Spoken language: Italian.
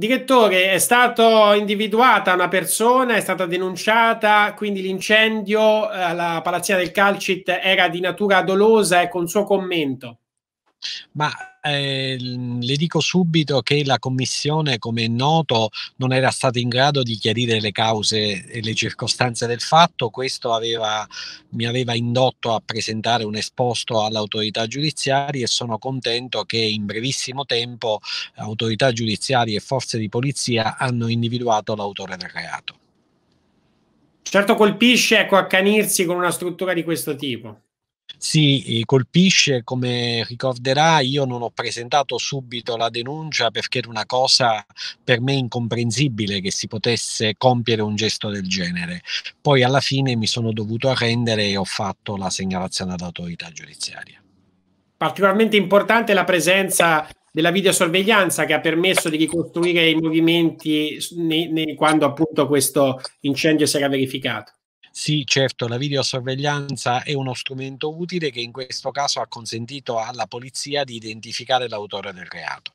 Direttore, è stata individuata una persona, è stata denunciata, quindi l'incendio eh, alla palazzina del Calcit era di natura dolosa e con suo commento. Ma eh, le dico subito che la Commissione, come è noto, non era stata in grado di chiarire le cause e le circostanze del fatto. Questo aveva, mi aveva indotto a presentare un esposto all'autorità giudiziaria e sono contento che in brevissimo tempo autorità giudiziarie e forze di polizia hanno individuato l'autore del reato. Certo colpisce ecco, accanirsi con una struttura di questo tipo. Sì, eh, colpisce, come ricorderà, io non ho presentato subito la denuncia perché era una cosa per me incomprensibile che si potesse compiere un gesto del genere. Poi alla fine mi sono dovuto arrendere e ho fatto la segnalazione ad autorità giudiziaria. Particolarmente importante la presenza della videosorveglianza che ha permesso di ricostruire i movimenti quando appunto questo incendio si era verificato. Sì, certo, la videosorveglianza è uno strumento utile che in questo caso ha consentito alla polizia di identificare l'autore del reato.